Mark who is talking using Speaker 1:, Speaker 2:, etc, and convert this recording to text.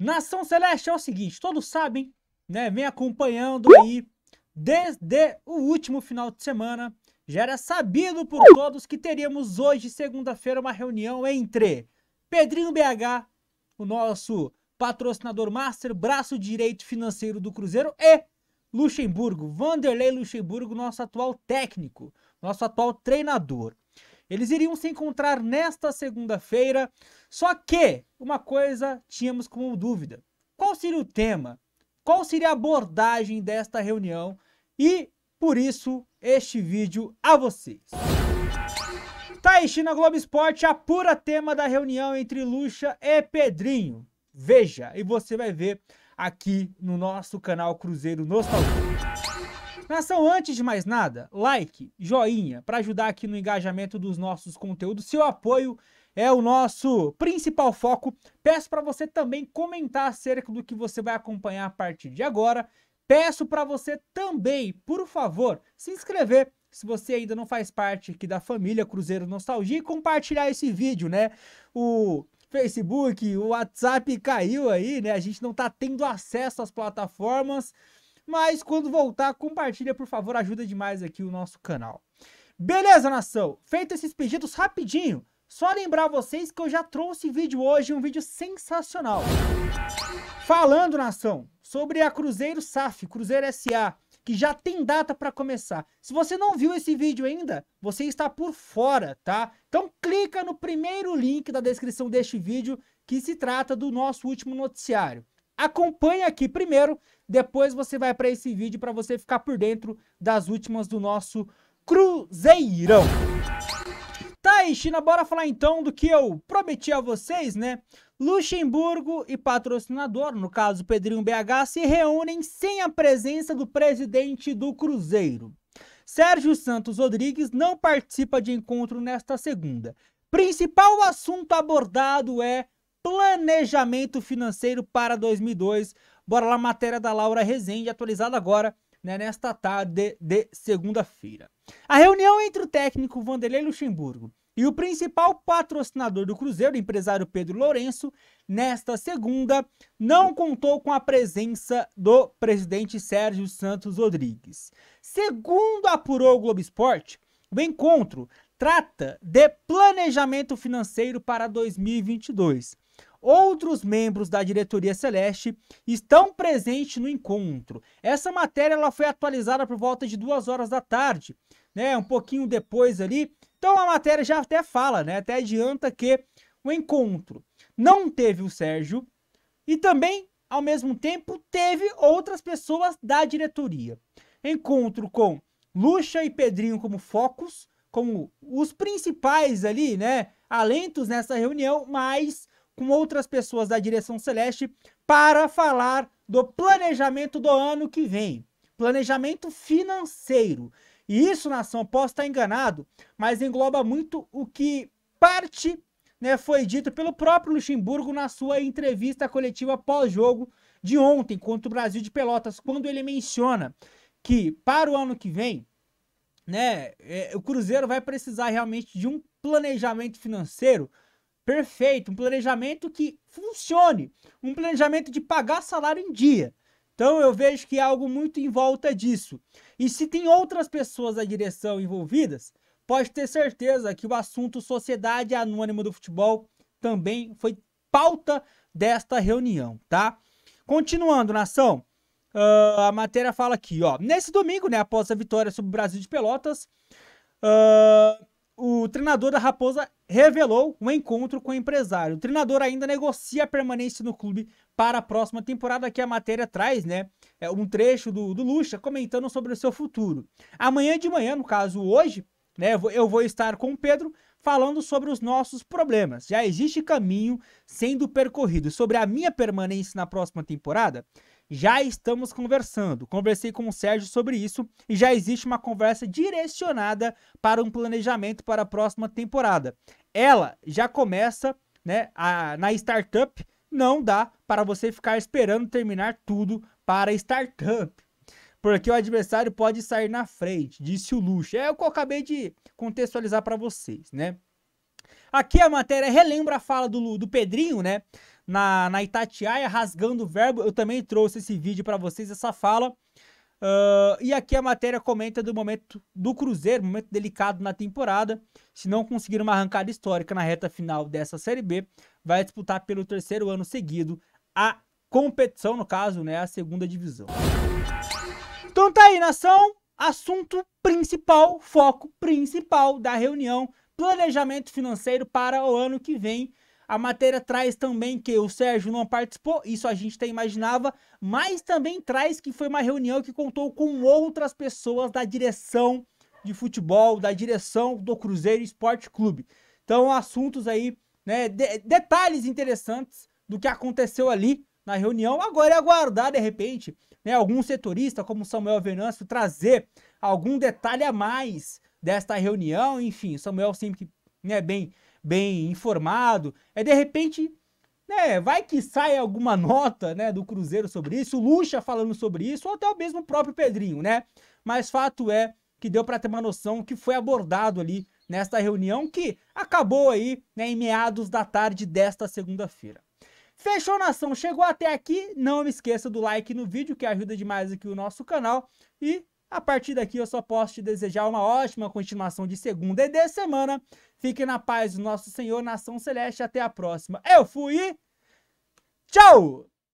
Speaker 1: Nação Celeste é o seguinte, todos sabem, né? Vem acompanhando aí desde o último final de semana. Já era sabido por todos que teríamos hoje, segunda-feira, uma reunião entre Pedrinho BH, o nosso patrocinador master, braço direito financeiro do Cruzeiro, e Luxemburgo, Vanderlei Luxemburgo, nosso atual técnico, nosso atual treinador. Eles iriam se encontrar nesta segunda-feira, só que uma coisa tínhamos como dúvida: qual seria o tema? Qual seria a abordagem desta reunião? E por isso, este vídeo a vocês. Tá aí, China Globo Esporte apura tema da reunião entre Lucha e Pedrinho. Veja e você vai ver aqui no nosso canal Cruzeiro Nostalgia. Nação, antes de mais nada, like, joinha, para ajudar aqui no engajamento dos nossos conteúdos. Seu apoio é o nosso principal foco. Peço para você também comentar acerca do que você vai acompanhar a partir de agora. Peço para você também, por favor, se inscrever se você ainda não faz parte aqui da família Cruzeiro Nostalgia e compartilhar esse vídeo, né? O Facebook, o WhatsApp caiu aí, né? A gente não tá tendo acesso às plataformas, mas quando voltar, compartilha, por favor, ajuda demais aqui o nosso canal. Beleza, nação? Feito esses pedidos rapidinho, só lembrar vocês que eu já trouxe vídeo hoje, um vídeo sensacional. Falando, nação, sobre a Cruzeiro SAF, Cruzeiro SA que já tem data para começar. Se você não viu esse vídeo ainda, você está por fora, tá? Então clica no primeiro link da descrição deste vídeo que se trata do nosso último noticiário. Acompanhe aqui primeiro, depois você vai para esse vídeo para você ficar por dentro das últimas do nosso Cruzeirão. Aí, China, bora falar então do que eu prometi a vocês, né? Luxemburgo e patrocinador, no caso Pedrinho BH, se reúnem sem a presença do presidente do Cruzeiro. Sérgio Santos Rodrigues não participa de encontro nesta segunda. Principal assunto abordado é planejamento financeiro para 2002. Bora lá, matéria da Laura Rezende, atualizada agora, né, nesta tarde de segunda-feira. A reunião entre o técnico Vanderlei Luxemburgo e o principal patrocinador do Cruzeiro, o empresário Pedro Lourenço, nesta segunda, não contou com a presença do presidente Sérgio Santos Rodrigues. Segundo apurou o Globo Esporte, o encontro trata de planejamento financeiro para 2022 outros membros da diretoria celeste estão presentes no encontro. Essa matéria ela foi atualizada por volta de duas horas da tarde, né? Um pouquinho depois ali. Então a matéria já até fala, né? Até adianta que o encontro não teve o Sérgio e também, ao mesmo tempo, teve outras pessoas da diretoria. Encontro com Lucha e Pedrinho como focos, como os principais ali, né? Alentos nessa reunião, mas com outras pessoas da direção celeste para falar do planejamento do ano que vem, planejamento financeiro. E isso, nação, posso estar enganado, mas engloba muito o que parte né, foi dito pelo próprio Luxemburgo na sua entrevista coletiva pós-jogo de ontem contra o Brasil de Pelotas, quando ele menciona que para o ano que vem, né, é, o Cruzeiro vai precisar realmente de um planejamento financeiro perfeito, um planejamento que funcione, um planejamento de pagar salário em dia. Então eu vejo que é algo muito em volta disso. E se tem outras pessoas da direção envolvidas, pode ter certeza que o assunto Sociedade Anônima do Futebol também foi pauta desta reunião, tá? Continuando, nação, uh, a matéria fala aqui, ó. Nesse domingo, né, após a vitória sobre o Brasil de Pelotas, uh, o treinador da Raposa revelou um encontro com o empresário. O treinador ainda negocia a permanência no clube para a próxima temporada, que a matéria traz, né? É, um trecho do, do Lucha comentando sobre o seu futuro. Amanhã de manhã, no caso hoje, né? Eu vou estar com o Pedro falando sobre os nossos problemas. Já existe caminho sendo percorrido. Sobre a minha permanência na próxima temporada, já estamos conversando. Conversei com o Sérgio sobre isso e já existe uma conversa direcionada para um planejamento para a próxima temporada. Ela já começa né, a, na startup, não dá para você ficar esperando terminar tudo para startup porque o adversário pode sair na frente, disse o Luxo. É o que eu acabei de contextualizar para vocês, né? Aqui a matéria relembra a fala do, do Pedrinho, né? Na, na Itatiaia, rasgando o verbo. Eu também trouxe esse vídeo para vocês, essa fala. Uh, e aqui a matéria comenta do momento do Cruzeiro, momento delicado na temporada. Se não conseguir uma arrancada histórica na reta final dessa Série B, vai disputar pelo terceiro ano seguido a competição, no caso, né, a segunda divisão. Então tá aí, nação, assunto principal, foco principal da reunião, planejamento financeiro para o ano que vem. A matéria traz também que o Sérgio não participou, isso a gente até imaginava, mas também traz que foi uma reunião que contou com outras pessoas da direção de futebol, da direção do Cruzeiro Esporte Clube. Então, assuntos aí, né, de, detalhes interessantes do que aconteceu ali na reunião. Agora é aguardar, de repente, né, algum setorista, como Samuel Venâncio, trazer algum detalhe a mais desta reunião. Enfim, Samuel sempre né, bem, bem informado. É de repente. Né, vai que sai alguma nota né, do Cruzeiro sobre isso, o Lucha falando sobre isso, ou até o mesmo próprio Pedrinho, né? Mas fato é que deu para ter uma noção que foi abordado ali nesta reunião que acabou aí né, em meados da tarde desta segunda-feira. Fechou, nação? Chegou até aqui? Não me esqueça do like no vídeo, que ajuda demais aqui o nosso canal. E a partir daqui eu só posso te desejar uma ótima continuação de segunda e de semana. Fique na paz do nosso Senhor, nação celeste. Até a próxima. Eu fui Tchau!